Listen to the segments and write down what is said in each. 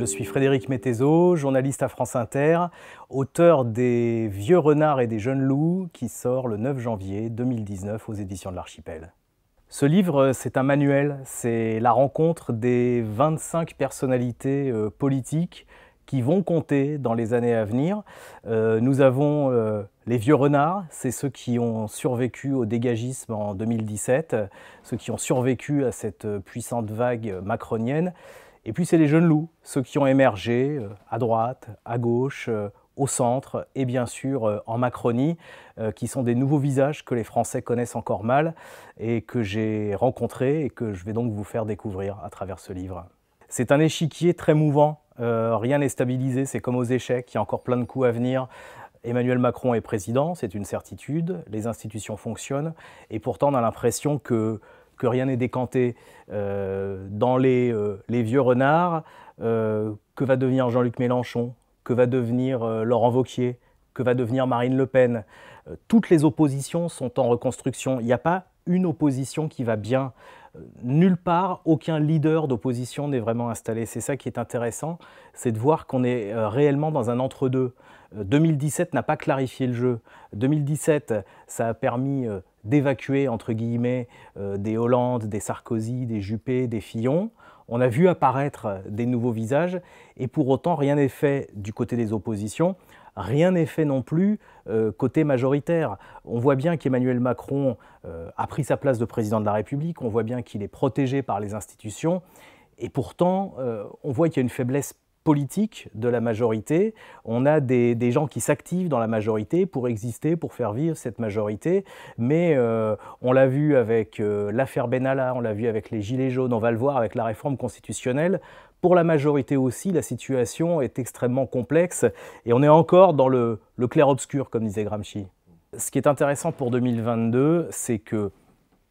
Je suis Frédéric Mettezo, journaliste à France Inter, auteur des Vieux renards et des jeunes loups qui sort le 9 janvier 2019 aux éditions de l'Archipel. Ce livre, c'est un manuel, c'est la rencontre des 25 personnalités euh, politiques qui vont compter dans les années à venir. Euh, nous avons euh, les vieux renards, c'est ceux qui ont survécu au dégagisme en 2017, ceux qui ont survécu à cette puissante vague macronienne. Et puis c'est les jeunes loups, ceux qui ont émergé euh, à droite, à gauche, euh, au centre et bien sûr euh, en Macronie, qui sont des nouveaux visages que les Français connaissent encore mal et que j'ai rencontrés et que je vais donc vous faire découvrir à travers ce livre. C'est un échiquier très mouvant, rien n'est stabilisé, c'est comme aux échecs, il y a encore plein de coups à venir. Emmanuel Macron est président, c'est une certitude, les institutions fonctionnent, et pourtant on a l'impression que que rien n'est décanté euh, dans les, euh, les, vieux renards, euh, que va devenir Jean-Luc Mélenchon, que va devenir Laurent Vauquier, que va devenir Marine Le Pen. toutes les oppositions sont en reconstruction. Il n'y a pas une opposition qui va bien. Nulle part, aucun leader d'opposition n'est vraiment installé. C'est ça qui est intéressant, c'est de voir qu'on est réellement dans un entre-deux. 2017 n'a pas clarifié le jeu. 2017, ça a permis d'évacuer, entre guillemets, euh, des Hollande, des Sarkozy, des Juppé, des Fillon. On a vu apparaître des nouveaux visages et pour autant, rien n'est fait du côté des oppositions. Rien n'est fait non plus euh, côté majoritaire. On voit bien qu'Emmanuel Macron euh, a pris sa place de président de la République, on voit bien qu'il est protégé par les institutions, et pourtant on voit qu'il y a une faiblesse politique de la majorité, on a des, gens qui s'activent dans la majorité pour exister, pour faire vivre cette majorité, mais euh, on l'a vu avec euh, l'affaire Benalla, on l'a vu avec les Gilets jaunes, on va le voir avec la réforme constitutionnelle. Pour la majorité aussi, la situation est extrêmement complexe et on est encore dans le clair-obscur, comme disait Gramsci. Ce qui est intéressant pour 2022, c'est que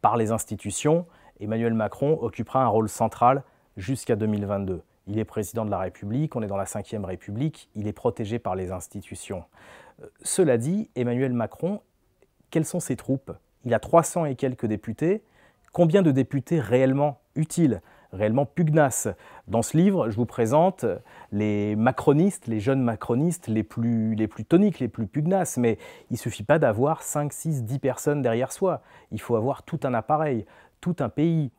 par les institutions, Emmanuel Macron occupera un rôle central jusqu'à 2022. Il est président de la République, on est dans la Ve République, il est protégé par les institutions. Euh, cela dit, Emmanuel Macron, quelles sont ses troupes Il a 300 et quelques députés. Combien de députés réellement utiles réellement pugnaces Dans ce livre, je vous présente les macronistes, les jeunes macronistes les plus, les plus toniques, les plus pugnaces, mais il ne suffit pas d'avoir 5, 6, 10 personnes derrière soi. Il faut avoir tout un appareil, tout un pays.